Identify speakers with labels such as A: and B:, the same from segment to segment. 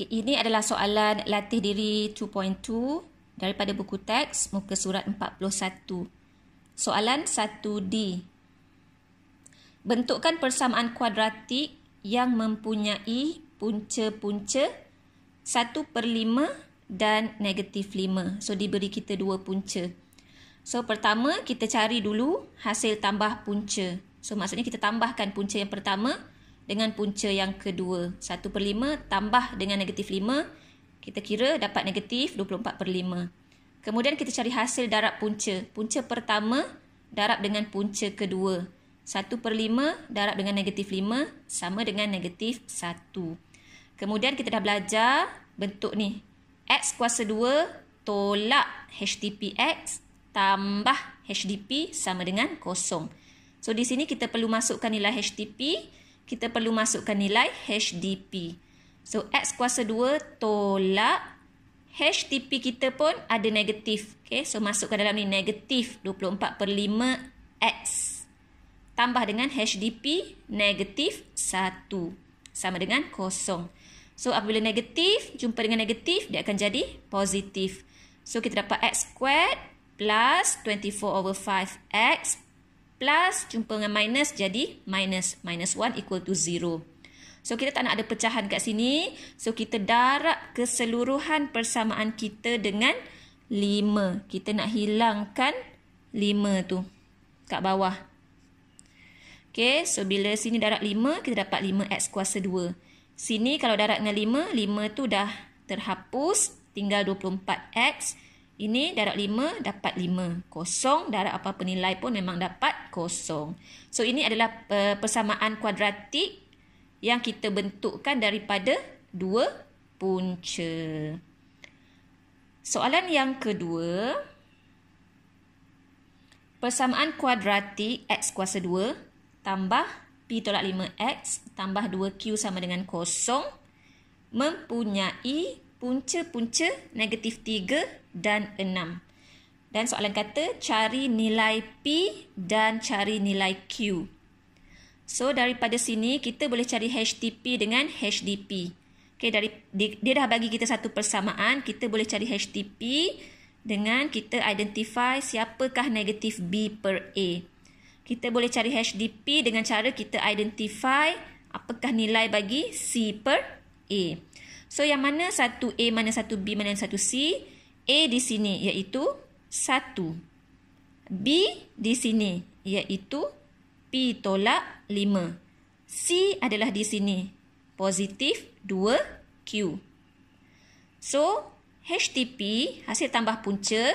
A: sedikit. Ini adalah soalan latih diri 2.2 daripada buku teks muka surat 41. Soalan 1D. Bentukkan persamaan kuadratik yang mempunyai punca-punca 1 per 5 dan negatif 5. So, diberi kita dua punca. So, pertama kita cari dulu hasil tambah punca. So, maksudnya kita tambahkan punca yang pertama dengan punca yang kedua. 1 per 5 tambah dengan negatif 5. Kita kira dapat negatif 24 per 5. Kemudian kita cari hasil darab punca. Punca pertama darab dengan punca kedua. 1 per 5 darab dengan negatif 5 sama dengan negatif 1. Kemudian kita dah belajar bentuk ni. X kuasa 2 tolak HDP X tambah HDP sama dengan kosong. So di sini kita perlu masukkan nilai HDP. HDP kita perlu masukkan nilai HDP. So X kuasa 2 tolak HDP kita pun ada negatif. Okay, so masukkan dalam ni negatif 24 per 5 X. Tambah dengan HDP negatif 1. Sama dengan kosong. So apabila negatif, jumpa dengan negatif, dia akan jadi positif. So kita dapat X squared plus 24 over 5 X plus jumpa dengan minus jadi minus. Minus 1 equal to 0. So kita tak nak ada pecahan kat sini. So kita darab keseluruhan persamaan kita dengan 5. Kita nak hilangkan 5 tu kat bawah. Okay, so bila sini darab 5, kita dapat 5x kuasa 2. Sini kalau darab dengan 5, 5 tu dah terhapus. Tinggal 24x ini darab 5 dapat 5. Kosong darab apa penilai pun memang dapat kosong. So ini adalah eh, persamaan kuadratik yang kita bentukkan daripada dua punca. Soalan yang kedua. Persamaan kuadratik x kuasa 2 tambah p tolak 5x tambah 2q sama dengan kosong mempunyai punca-punca negatif 3 dan 6. Dan soalan kata cari nilai P dan cari nilai Q. So daripada sini kita boleh cari HTP dengan HDP. Okay, dari dia dah bagi kita satu persamaan, kita boleh cari HTP dengan kita identify siapakah negatif B per A. Kita boleh cari HDP dengan cara kita identify apakah nilai bagi C per A. So yang mana satu A, mana satu B, mana satu C? A di sini iaitu 1. B di sini iaitu P tolak 5. C adalah di sini positif 2Q. So HTP hasil tambah punca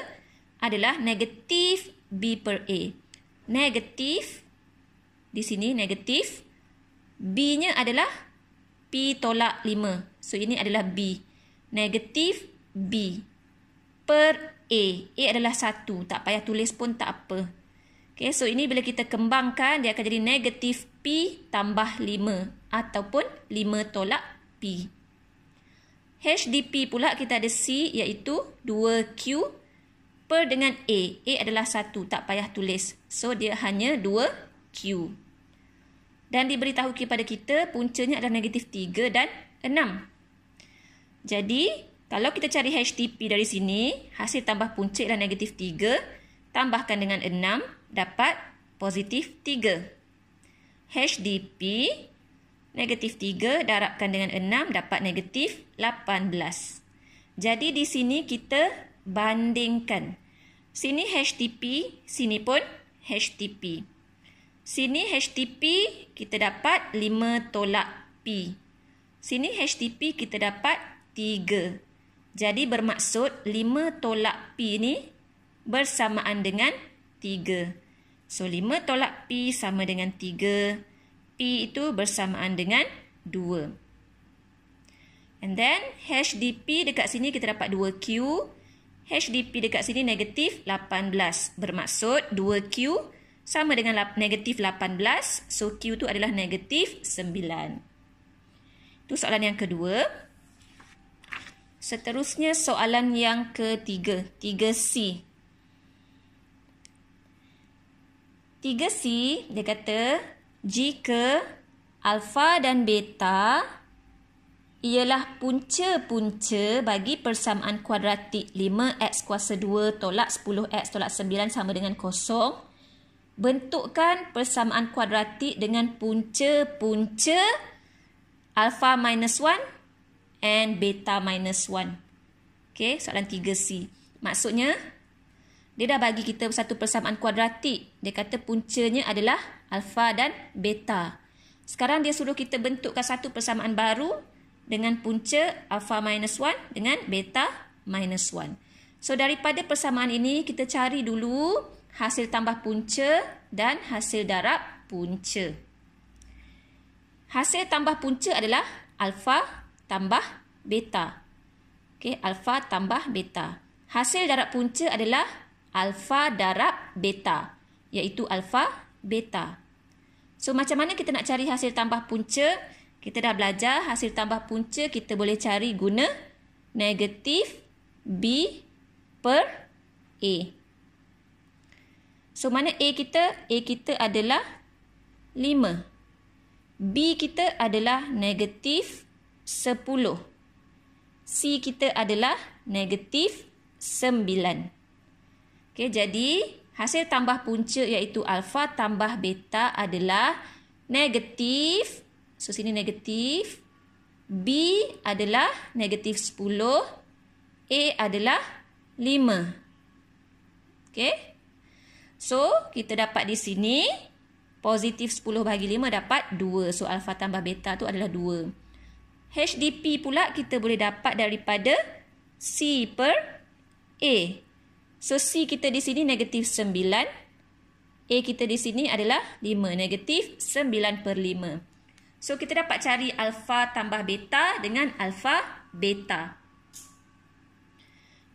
A: adalah negatif B per A. Negatif di sini negatif B-nya adalah 1 tolak 5. So ini adalah B. Negatif B per A. A adalah 1. Tak payah tulis pun tak apa. Okay, so ini bila kita kembangkan dia akan jadi negatif P tambah 5 ataupun 5 tolak P. HDP pula kita ada C iaitu 2Q per dengan A. A adalah 1. Tak payah tulis. So dia hanya 2Q dan diberitahu kepada kita puncanya adalah negatif 3 dan 6. Jadi, kalau kita cari HTP dari sini, hasil tambah punca adalah negatif 3, tambahkan dengan 6, dapat positif 3. HDP negatif 3 darabkan dengan 6 dapat negatif 18. Jadi di sini kita bandingkan. Sini HTP, sini pun HTP. Sini HTP kita dapat 5 tolak P. Sini HTP kita dapat 3. Jadi bermaksud 5 tolak P ni bersamaan dengan 3. So 5 tolak P sama dengan 3. P itu bersamaan dengan 2. And then HDP dekat sini kita dapat 2Q. HDP dekat sini negatif 18. Bermaksud 2Q sama dengan negatif 18. So, Q tu adalah negatif 9. Itu soalan yang kedua. Seterusnya, soalan yang ketiga. 3C. 3C, dia kata, jika alfa dan beta ialah punca-punca bagi persamaan kuadratik 5x kuasa 2 tolak 10x tolak 9 sama dengan kosong bentukkan persamaan kuadratik dengan punca-punca alpha minus 1 and beta minus 1. Okay, soalan 3C. Maksudnya, dia dah bagi kita satu persamaan kuadratik. Dia kata puncanya adalah alpha dan beta. Sekarang dia suruh kita bentukkan satu persamaan baru dengan punca alpha minus 1 dengan beta minus 1. So, daripada persamaan ini, kita cari dulu hasil tambah punca dan hasil darab punca. Hasil tambah punca adalah alfa tambah beta. Okey, alfa tambah beta. Hasil darab punca adalah alfa darab beta, iaitu alfa beta. So, macam mana kita nak cari hasil tambah punca? Kita dah belajar hasil tambah punca kita boleh cari guna negatif B per A. So, mana A kita? A kita adalah 5. B kita adalah negatif 10. C kita adalah negatif 9. Okay, jadi, hasil tambah punca iaitu alfa tambah beta adalah negatif. So, sini negatif. B adalah negatif 10. A adalah 5. Okay. So, kita dapat di sini positif 10 bahagi 5 dapat 2. So, alfa tambah beta tu adalah 2. HDP pula kita boleh dapat daripada C per A. So, C kita di sini negatif 9. A kita di sini adalah 5. Negatif 9 per 5. So, kita dapat cari alfa tambah beta dengan alfa beta.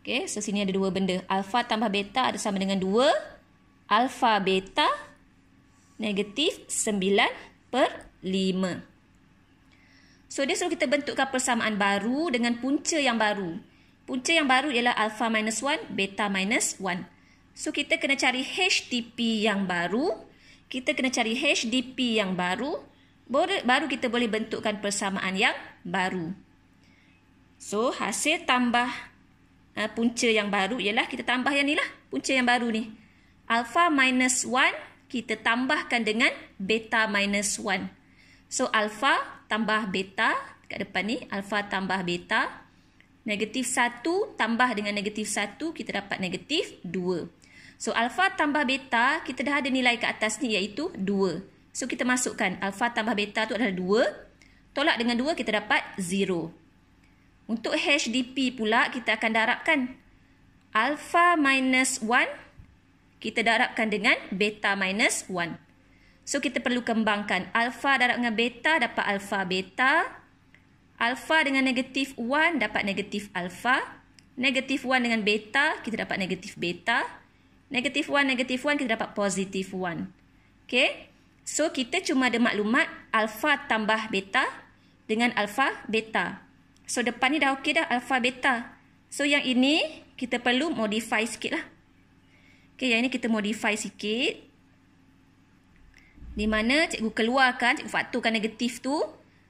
A: Okay, so sini ada dua benda. Alfa tambah beta ada sama dengan 2 alfa beta negatif 9 per 5. So dia suruh kita bentukkan persamaan baru dengan punca yang baru. Punca yang baru ialah alfa minus 1, beta minus 1. So kita kena cari HDP yang baru. Kita kena cari HDP yang baru. Baru kita boleh bentukkan persamaan yang baru. So hasil tambah uh, punca yang baru ialah kita tambah yang ni lah. Punca yang baru ni alpha minus 1 kita tambahkan dengan beta minus 1. So alpha tambah beta dekat depan ni, alpha tambah beta. Negatif 1 tambah dengan negatif 1 kita dapat negatif 2. So alpha tambah beta kita dah ada nilai kat atas ni iaitu 2. So kita masukkan alpha tambah beta tu adalah 2. Tolak dengan 2 kita dapat 0. Untuk HDP pula kita akan darabkan alpha minus 1 kita darabkan dengan beta minus 1. So kita perlu kembangkan alfa darab dengan beta dapat alfa beta. Alfa dengan negatif 1 dapat negatif alfa. Negatif 1 dengan beta kita dapat negatif beta. Negatif 1 negatif 1 kita dapat positif 1. Okay. So kita cuma ada maklumat alfa tambah beta dengan alfa beta. So depan ni dah okey dah alfa beta. So yang ini kita perlu modify sikit lah. Okey, yang ini kita modify sikit. Di mana cikgu keluarkan, cikgu faktorkan negatif tu.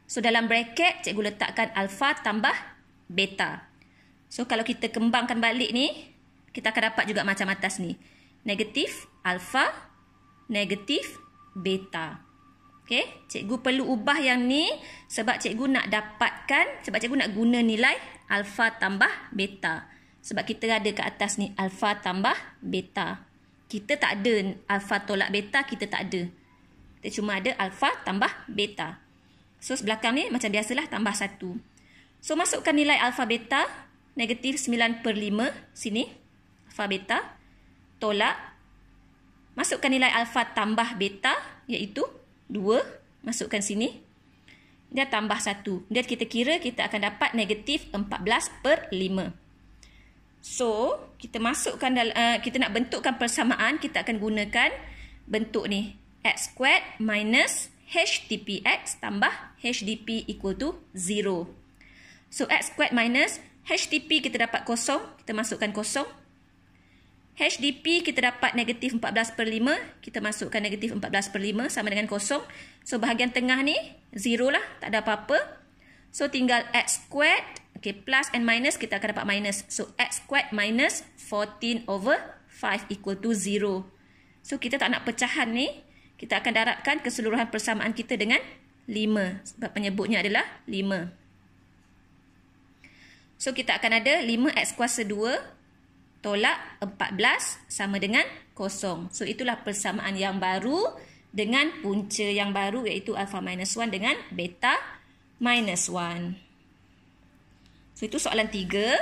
A: So, dalam bracket, cikgu letakkan alpha tambah beta. So, kalau kita kembangkan balik ni, kita akan dapat juga macam atas ni. Negatif alpha, negatif beta. Okey, cikgu perlu ubah yang ni sebab cikgu nak dapatkan, sebab cikgu nak guna nilai alpha tambah beta. Sebab kita ada kat atas ni alfa tambah beta. Kita tak ada alfa tolak beta, kita tak ada. Kita cuma ada alfa tambah beta. So, sebelakang ni macam biasalah tambah 1. So, masukkan nilai alfa beta. Negatif 9 per 5 sini. Alfa beta. Tolak. Masukkan nilai alfa tambah beta. Iaitu 2. Masukkan sini. Dia tambah 1. Dia kita kira kita akan dapat negatif 14 per 5. So, kita masukkan dalam uh, kita nak bentukkan persamaan, kita akan gunakan bentuk ni. x squared minus htpx tambah hdp equal to 0. So, x squared minus htp kita dapat kosong, kita masukkan kosong. HDP kita dapat negatif 14 per 5. Kita masukkan negatif 14 per 5 sama dengan kosong. So bahagian tengah ni 0 lah. Tak ada apa-apa. So tinggal X squared Okay, plus and minus kita akan dapat minus. So, x squared minus 14 over 5 equal to 0. So, kita tak nak pecahan ni. Kita akan darabkan keseluruhan persamaan kita dengan 5. Sebab penyebutnya adalah 5. So, kita akan ada 5x kuasa 2 tolak 14 sama dengan kosong. So, itulah persamaan yang baru dengan punca yang baru iaitu alpha minus 1 dengan beta minus 1. So itu soalan tiga.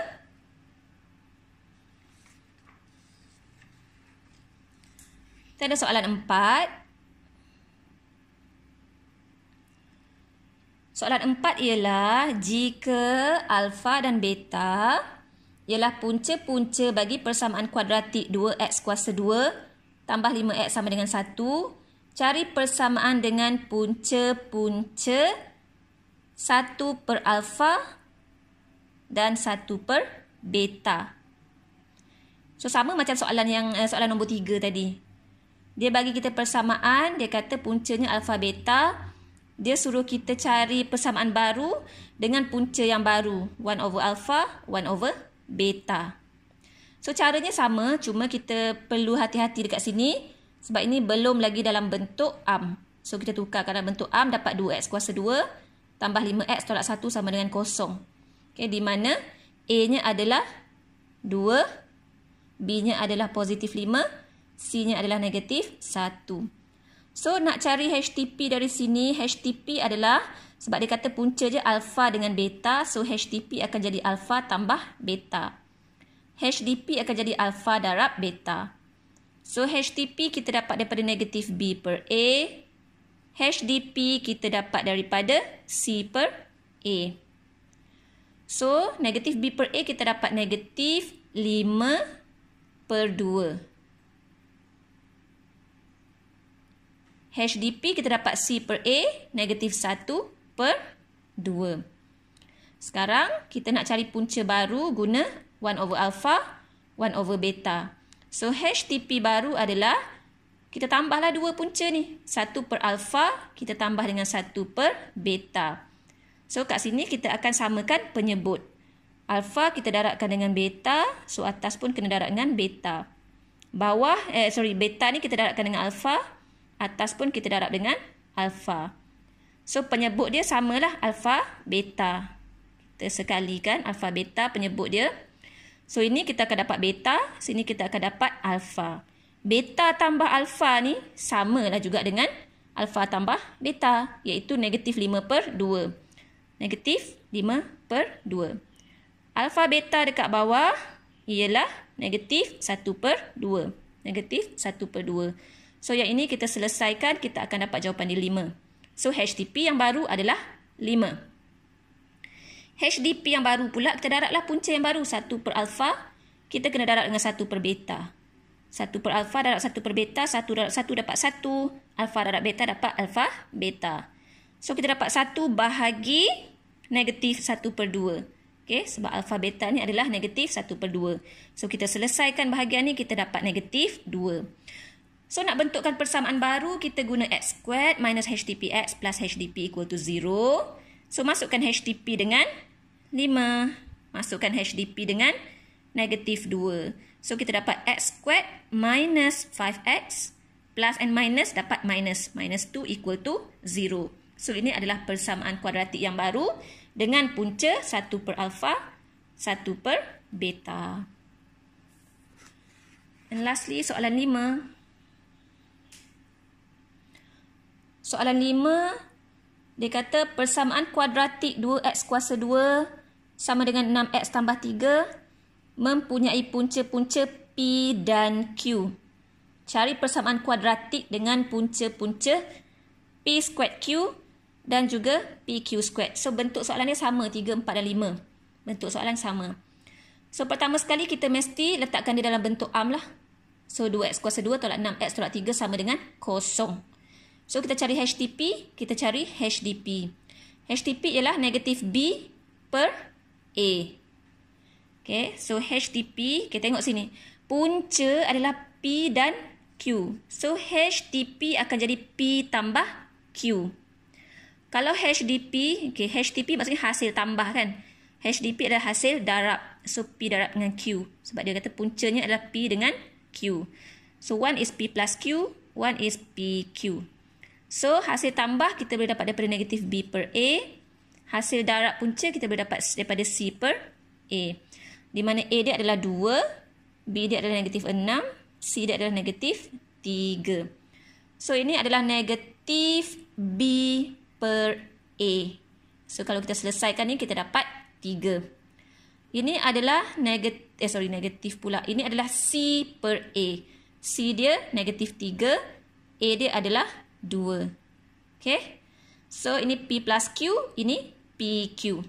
A: Kita ada soalan empat. Soalan empat ialah jika alfa dan beta ialah punca-punca bagi persamaan kuadratik 2x kuasa 2 tambah 5x sama dengan 1. Cari persamaan dengan punca-punca 1 per alfa dan 1 per beta. So sama macam soalan yang eh, soalan nombor 3 tadi. Dia bagi kita persamaan, dia kata puncanya alfa beta. Dia suruh kita cari persamaan baru dengan punca yang baru. 1 over alpha, 1 over beta. So caranya sama, cuma kita perlu hati-hati dekat sini. Sebab ini belum lagi dalam bentuk am. So kita tukar dalam bentuk am dapat 2x kuasa 2 tambah 5x tolak 1 sama dengan kosong. Okay, di mana A-nya adalah 2, B-nya adalah positif 5, C-nya adalah negatif 1. So, nak cari HTP dari sini, HTP adalah sebab dia kata punca je alfa dengan beta, so HTP akan jadi alpha tambah beta. HDP akan jadi alpha darab beta. So, HTP kita dapat daripada negatif B per A. HDP kita dapat daripada C per A. So, negatif B per A kita dapat negatif 5 per 2. HDP kita dapat C per A, negatif 1 per 2. Sekarang, kita nak cari punca baru guna 1 over alpha, 1 over beta. So, HDP baru adalah, kita tambahlah dua punca ni. 1 per alpha, kita tambah dengan 1 per beta. Beta. So kat sini kita akan samakan penyebut. Alpha kita darabkan dengan beta. So atas pun kena darat dengan beta. Bawah, eh sorry, beta ni kita darabkan dengan alpha. Atas pun kita darab dengan alpha. So penyebut dia samalah alpha, beta. Kita kan alpha, beta penyebut dia. So ini kita akan dapat beta. Sini kita akan dapat alpha. Beta tambah alpha ni samalah juga dengan alpha tambah beta. Iaitu negatif 5 per 2 negatif 5 per 2. Alfa beta dekat bawah ialah negatif 1 per 2. Negatif 1 per 2. So yang ini kita selesaikan, kita akan dapat jawapan di 5. So HDP yang baru adalah 5. HDP yang baru pula, kita daratlah punca yang baru 1 per alfa. Kita kena darat dengan 1 per beta. 1 per alfa darat 1 per beta, 1 darat 1 dapat 1, alfa darat beta dapat alfa beta. So kita dapat 1 bahagi negatif 1 per 2. Okay, sebab alfa beta ni adalah negatif 1 per 2. So kita selesaikan bahagian ni kita dapat negatif 2. So nak bentukkan persamaan baru kita guna x squared minus htpx plus hdp equal to 0. So masukkan htp dengan 5. Masukkan hdp dengan negatif 2. So kita dapat x squared minus 5x plus and minus dapat minus. Minus 2 equal to 0. So ini adalah persamaan kuadratik yang baru dengan punca 1 per alfa, 1 per beta. And lastly, soalan 5. Soalan 5, dia kata persamaan kuadratik 2x kuasa 2 sama dengan 6x tambah 3 mempunyai punca-punca P dan Q. Cari persamaan kuadratik dengan punca-punca P squared Q dan juga PQ squared. So bentuk soalan dia sama 3, 4 dan 5. Bentuk soalan sama. So pertama sekali kita mesti letakkan dia dalam bentuk am lah. So 2x kuasa 2 tolak 6x tolak 3 sama dengan kosong. So kita cari HTP, kita cari HDP. HTP ialah negatif B per A. Okay, so HTP, kita tengok sini. Punca adalah P dan Q. So HTP akan jadi P tambah Q. Kalau HDP, okay, HDP maksudnya hasil tambah kan. HDP adalah hasil darab. So, P darab dengan Q. Sebab dia kata puncanya adalah P dengan Q. So, 1 is P plus Q, 1 is p q. So, hasil tambah kita boleh dapat daripada negatif B per A. Hasil darab punca kita boleh dapat daripada C per A. Di mana A dia adalah 2, B dia adalah negatif 6, C dia adalah negatif 3. So, ini adalah negatif B per A. So kalau kita selesaikan ni kita dapat 3. Ini adalah negatif eh sorry negatif pula. Ini adalah C per A. C dia negatif 3, A dia adalah 2. Okay. So ini P plus Q, ini p q.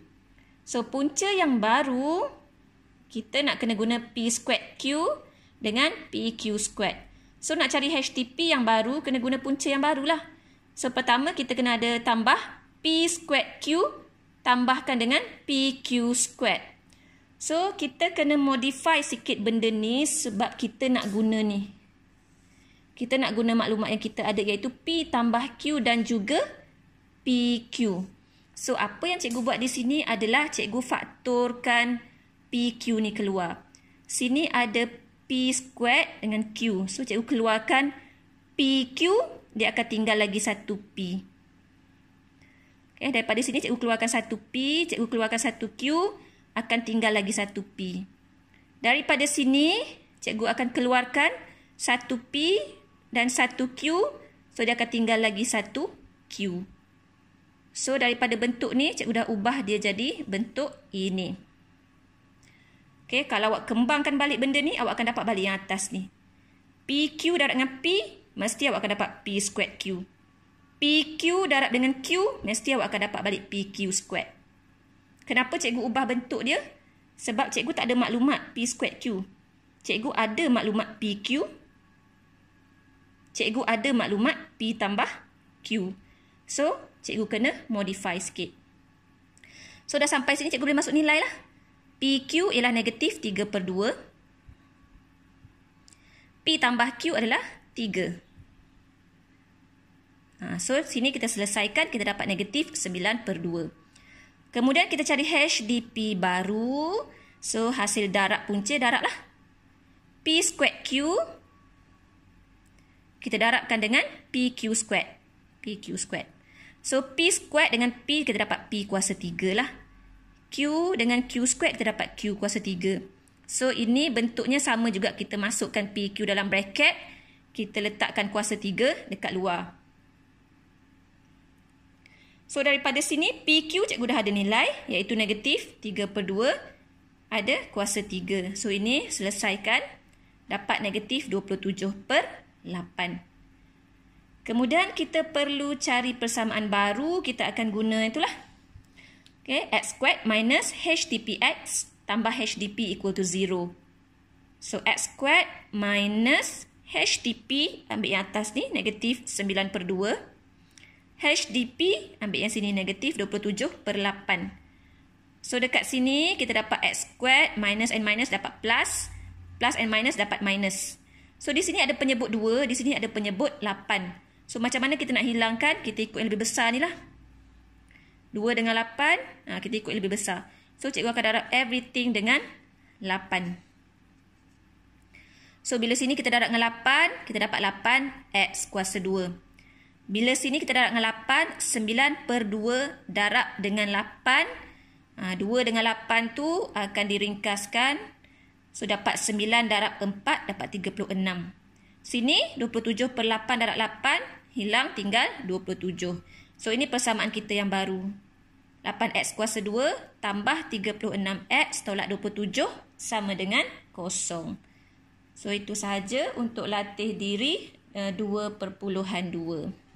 A: So punca yang baru, kita nak kena guna P squared Q dengan p q squared. So nak cari HTP yang baru, kena guna punca yang barulah. So pertama kita kena ada tambah P squared Q tambahkan dengan PQ squared. So kita kena modify sikit benda ni sebab kita nak guna ni. Kita nak guna maklumat yang kita ada iaitu P tambah Q dan juga PQ. So apa yang cikgu buat di sini adalah cikgu faktorkan PQ ni keluar. Sini ada P squared dengan Q. So cikgu keluarkan PQ. PQ, dia akan tinggal lagi satu P. Okay, daripada sini cikgu keluarkan satu P, cikgu keluarkan satu Q, akan tinggal lagi satu P. Daripada sini, cikgu akan keluarkan satu P dan satu Q, so dia akan tinggal lagi satu Q. So daripada bentuk ni, cikgu dah ubah dia jadi bentuk ini. Okay, kalau awak kembangkan balik benda ni, awak akan dapat balik yang atas ni. PQ darat dengan P, mesti awak akan dapat P squared Q. PQ darab dengan Q, mesti awak akan dapat balik PQ squared. Kenapa cikgu ubah bentuk dia? Sebab cikgu tak ada maklumat P squared Q. Cikgu ada maklumat PQ. Cikgu ada maklumat P tambah Q. So, cikgu kena modify sikit. So, dah sampai sini cikgu boleh masuk nilai lah. PQ ialah negatif 3 per 2. P tambah Q adalah 3. Ha, so, sini kita selesaikan, kita dapat negatif 9 per 2. Kemudian kita cari hash dp baru. So, hasil darab punca darab lah. p squared q. Kita darabkan dengan p pq squared. q squared. So, p squared dengan p kita dapat p kuasa 3 lah. q dengan q squared kita dapat q kuasa 3. So, ini bentuknya sama juga kita masukkan p q dalam bracket. Kita letakkan kuasa 3 dekat luar. So daripada sini PQ cikgu dah ada nilai iaitu negatif 3 per 2 ada kuasa 3. So ini selesaikan dapat negatif 27 per 8. Kemudian kita perlu cari persamaan baru kita akan guna itulah. Okay, x squared minus htpx tambah hdp equal to zero So x squared minus htp ambil yang atas ni negatif 9 per 2 HDP ambil yang sini negatif 27 per 8. So dekat sini kita dapat x squared minus and minus dapat plus. Plus and minus dapat minus. So di sini ada penyebut 2, di sini ada penyebut 8. So macam mana kita nak hilangkan? Kita ikut yang lebih besar ni lah. 2 dengan 8, ha, kita ikut yang lebih besar. So cikgu akan darab everything dengan 8. So, bila sini kita darab dengan 8, kita dapat 8x kuasa bila sini kita darab dengan 8, 9 per 2 darab dengan 8. 2 ha, dengan 8 tu akan diringkaskan. So dapat 9 darab 4 dapat 36. Sini 27 per 8 darab 8 hilang tinggal 27. So ini persamaan kita yang baru. 8x kuasa 2 tambah 36x tolak 27 sama dengan kosong. So itu sahaja untuk latih diri 2 eh, perpuluhan 2.